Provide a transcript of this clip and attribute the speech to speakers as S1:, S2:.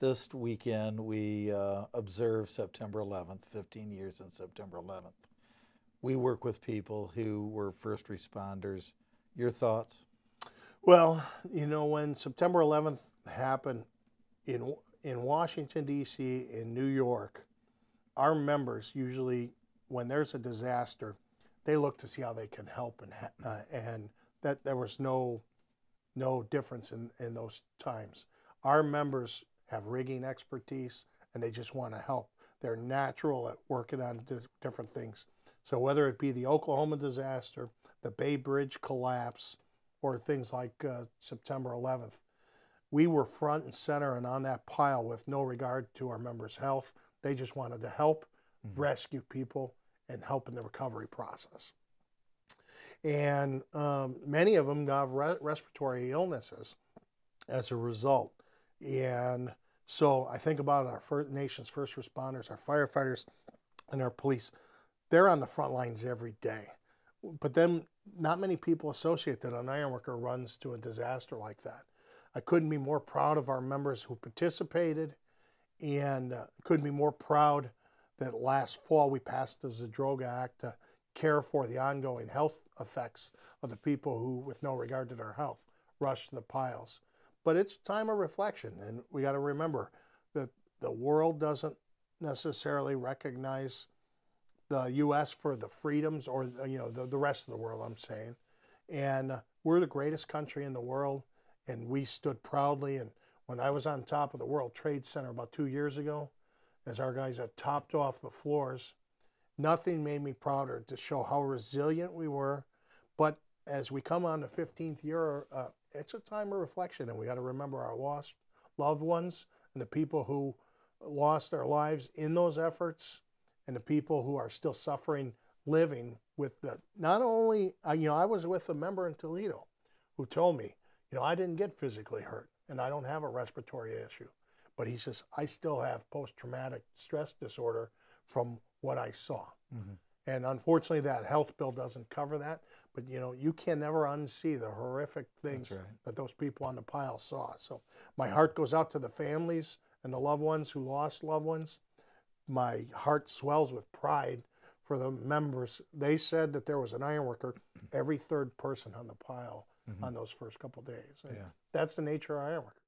S1: This weekend, we uh, observe September 11th, 15 years since September 11th. We work with people who were first responders. Your thoughts? Well, you know, when September 11th happened in, in Washington, D.C., in New York, our members usually, when there's a disaster, they look to see how they can help and uh, and that there was no no difference in, in those times. Our members have rigging expertise, and they just want to help. They're natural at working on different things. So whether it be the Oklahoma disaster, the Bay Bridge collapse, or things like uh, September 11th, we were front and center and on that pile with no regard to our members' health. They just wanted to help, mm-hmm. rescue people, and help in the recovery process. And um, many of them have re- respiratory illnesses as a result. And so I think about our first, nation's first responders, our firefighters, and our police. They're on the front lines every day. But then not many people associate that an ironworker runs to a disaster like that. I couldn't be more proud of our members who participated and uh, couldn't be more proud that last fall we passed the Zadroga Act to care for the ongoing health effects of the people who, with no regard to their health, rushed to the piles. But it's time of reflection, and we got to remember that the world doesn't necessarily recognize the U.S. for the freedoms or you know the, the rest of the world. I'm saying, and uh, we're the greatest country in the world, and we stood proudly. And when I was on top of the World Trade Center about two years ago, as our guys had topped off the floors, nothing made me prouder to show how resilient we were, but as we come on the 15th year, uh, it's a time of reflection, and we got to remember our lost loved ones and the people who lost their lives in those efforts, and the people who are still suffering living with the not only uh, you know I was with a member in Toledo who told me you know I didn't get physically hurt and I don't have a respiratory issue, but he says I still have post traumatic stress disorder from what I saw. Mm -hmm. And unfortunately, that health bill doesn't cover that. But you know, you can never unsee the horrific things right. that those people on the pile saw. So my heart goes out to the families and the loved ones who lost loved ones. My heart swells with pride for the members. They said that there was an ironworker every third person on the pile mm-hmm. on those first couple days. Yeah. That's the nature of ironworker.